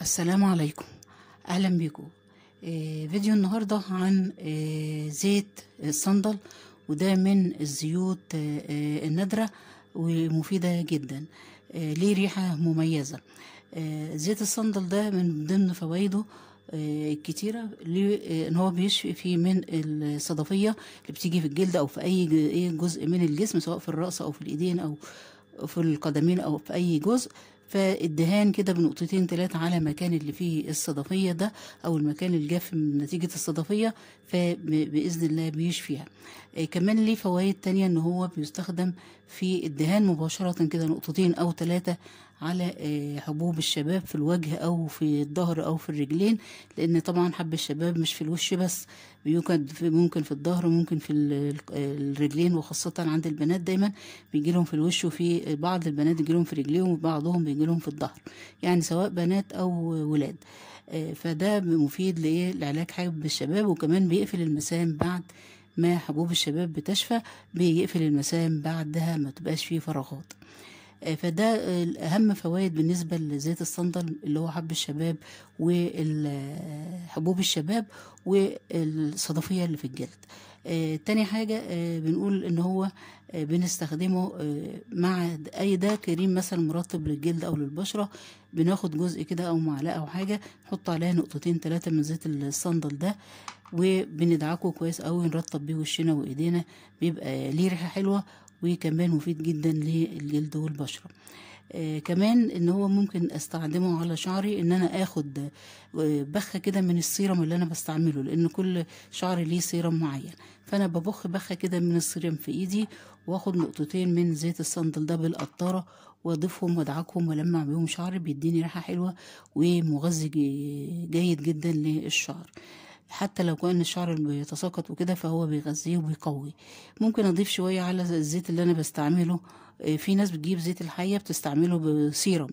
السلام عليكم اهلا بيكم آه فيديو النهارده عن آه زيت الصندل وده من الزيوت آه, آه، النادره ومفيده جدا آه، ليه ريحه مميزه آه، زيت الصندل ده من ضمن فوائده كتيرة ان هو بيشفي في من الصدفية اللي بتيجي في الجلد او في اي جزء من الجسم سواء في الرأس او في الايدين او في القدمين او في اي جزء فالدهان كده بنقطتين تلاتة على مكان اللي فيه الصدفية ده أو المكان الجاف من نتيجة الصدفية فبإذن الله بيشفيها يعني. آه، كمان ليه فوائد تانية إن هو بيستخدم في الدهان مباشرة كده نقطتين أو تلاتة على آه، حبوب الشباب في الوجه او في الظهر او في الرجلين لان طبعا حب الشباب مش في الوش بس بيوجد ممكن في الظهر ممكن في الرجلين وخاصه عند البنات دايما بيجي لهم في الوش وفي بعض البنات بيجي لهم في رجليهم وبعضهم بيجي لهم في الظهر يعني سواء بنات او ولاد آه، فده مفيد لايه لعلاج حب الشباب وكمان بيقفل المسام بعد ما حبوب الشباب بتشفى بيقفل المسام بعدها ما تبقاش فيه فراغات آه، فده آه، أهم فوائد بالنسبة لزيت الصندل اللي هو حب الشباب وال حبوب الشباب والصدفية اللي في الجلد آه، تاني حاجة آه، بنقول ان هو آه، بنستخدمه مع اي ده كريم مثلا مرطب للجلد او للبشرة بناخد جزء كده او معلقة او حاجة نحط عليها نقطتين ثلاثة من زيت الصندل ده وبندعكه كويس او نرطب بيه وشنا وايدينا بيبقى ليه ريحة حلوة وكمان مفيد جدا للجلد والبشرة آه، كمان ان هو ممكن استخدمه على شعري ان انا اخد آه، بخه كده من السيرم اللي انا بستعمله لان كل شعر ليه سيرم معين فانا ببخ بخه كده من السيرم في ايدي واخد نقطتين من زيت الصندل ده بالقطاره واضيفهم وادعكهم ولمع بيهم شعري بيديني ريحه حلوه ومغذي جيد جدا للشعر حتى لو كان الشعر بيتساقط وكده فهو بيغذيه وبيقوي ممكن اضيف شويه على الزيت اللي انا بستعمله آه، في ناس بتجيب زيت الحية بتستعمله بسيرم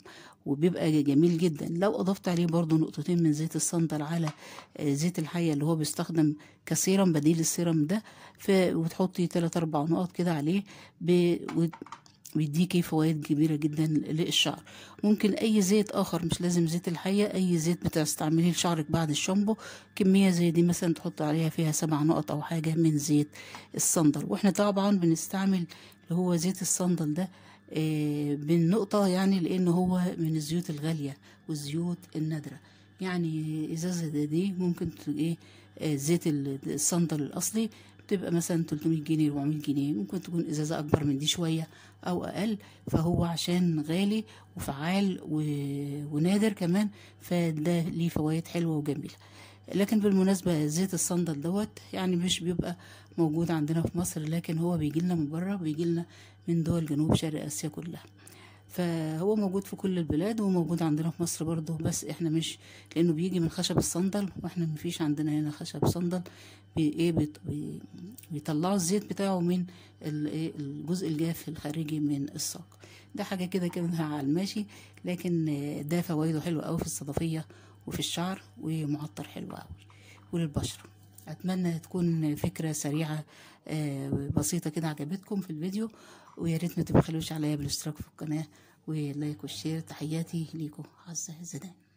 وبيبقى جميل جدا لو اضفت عليه برضو نقطتين من زيت الصندل على آه، زيت الحية اللي هو بيستخدم كسيرم بديل السيرم ده وتحطي 3 4 نقط كده عليه بيديكي فوائد كبيرة جدا للشعر ممكن أي زيت آخر مش لازم زيت الحية أي زيت بتستعمليه لشعرك بعد الشامبو كمية زي دي مثلا تحط عليها فيها سبع نقط أو حاجة من زيت الصندل وإحنا طبعا بنستعمل اللي هو زيت الصندل ده بالنقطة آه، يعني لأن هو من الزيوت الغالية والزيوت النادرة يعني إزازة دي ممكن إيه زيت الصندل الأصلي بتبقى مثلا 300 جنيه 400 جنيه ممكن تكون ازازه اكبر من دي شويه او اقل فهو عشان غالي وفعال ونادر كمان فده ليه فوائد حلوه وجميله لكن بالمناسبة زيت الصندل دوت يعني مش بيبقى موجود عندنا في مصر لكن هو بيجي لنا من بره بيجي لنا من دول جنوب شرق آسيا كلها فهو موجود في كل البلاد وموجود عندنا في مصر برضه بس احنا مش لانه بيجي من خشب الصندل واحنا مفيش عندنا هنا خشب صندل بي ايه بي بيطلعوا الزيت بتاعه من إيه، الجزء الجاف الخارجي من الساق ده حاجه كده كده على الماشي لكن ده فوائده حلوه قوي في الصدفيه وفي الشعر ومعطر حلو قوي وللبشره اتمنى تكون فكره سريعه آه، بسيطه كده عجبتكم في الفيديو ويا ريت ما تبخلوش عليا بالاشتراك في القناه واللايك والشير تحياتي ليكم عزة زدان